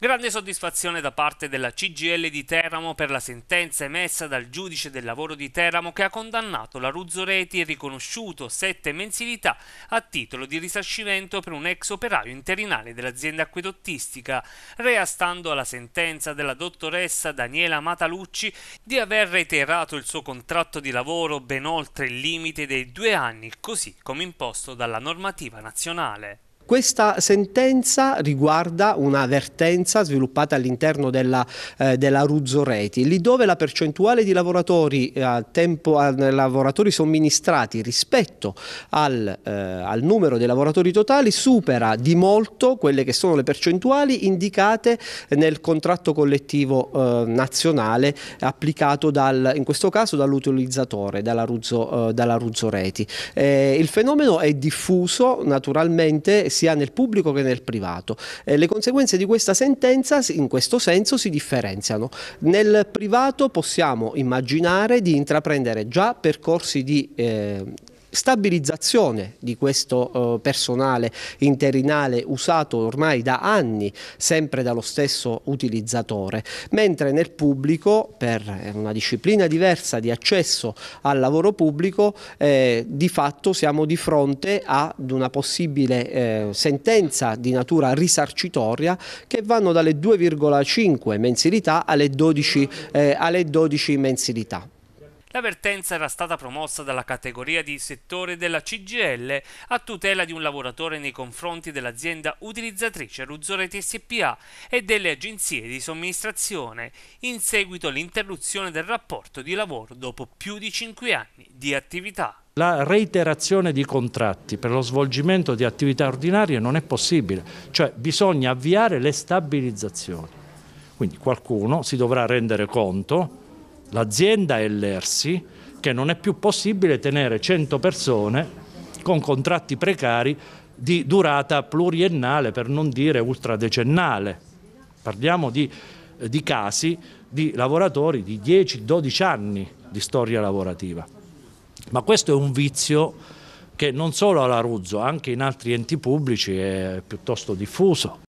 Grande soddisfazione da parte della CGL di Teramo per la sentenza emessa dal giudice del lavoro di Teramo che ha condannato la Ruzzoreti e riconosciuto sette mensilità a titolo di risarcimento per un ex operaio interinale dell'azienda acquedottistica, reastando alla sentenza della dottoressa Daniela Matalucci di aver reiterato il suo contratto di lavoro ben oltre il limite dei due anni, così come imposto dalla normativa nazionale. Questa sentenza riguarda una vertenza sviluppata all'interno della, eh, della Ruzzo Reti, lì dove la percentuale di lavoratori, eh, tempo, eh, lavoratori somministrati rispetto al, eh, al numero dei lavoratori totali supera di molto quelle che sono le percentuali indicate nel contratto collettivo eh, nazionale applicato dal, in questo caso dall'utilizzatore, dalla, Ruzzo, eh, dalla Ruzzo Reti. Eh, il fenomeno è diffuso naturalmente sia nel pubblico che nel privato. Eh, le conseguenze di questa sentenza in questo senso si differenziano. Nel privato possiamo immaginare di intraprendere già percorsi di eh, stabilizzazione di questo eh, personale interinale usato ormai da anni sempre dallo stesso utilizzatore, mentre nel pubblico per una disciplina diversa di accesso al lavoro pubblico eh, di fatto siamo di fronte ad una possibile eh, sentenza di natura risarcitoria che vanno dalle 2,5 mensilità alle 12, eh, alle 12 mensilità. L'avvertenza era stata promossa dalla categoria di settore della CGL a tutela di un lavoratore nei confronti dell'azienda utilizzatrice Ruzzoleti SPA e delle agenzie di somministrazione in seguito all'interruzione del rapporto di lavoro dopo più di 5 anni di attività. La reiterazione di contratti per lo svolgimento di attività ordinarie non è possibile, cioè bisogna avviare le stabilizzazioni. Quindi qualcuno si dovrà rendere conto l'azienda è l'ERSI che non è più possibile tenere 100 persone con contratti precari di durata pluriennale per non dire ultradecennale. Parliamo di, eh, di casi di lavoratori di 10-12 anni di storia lavorativa. Ma questo è un vizio che non solo alla Ruzzo, anche in altri enti pubblici è piuttosto diffuso.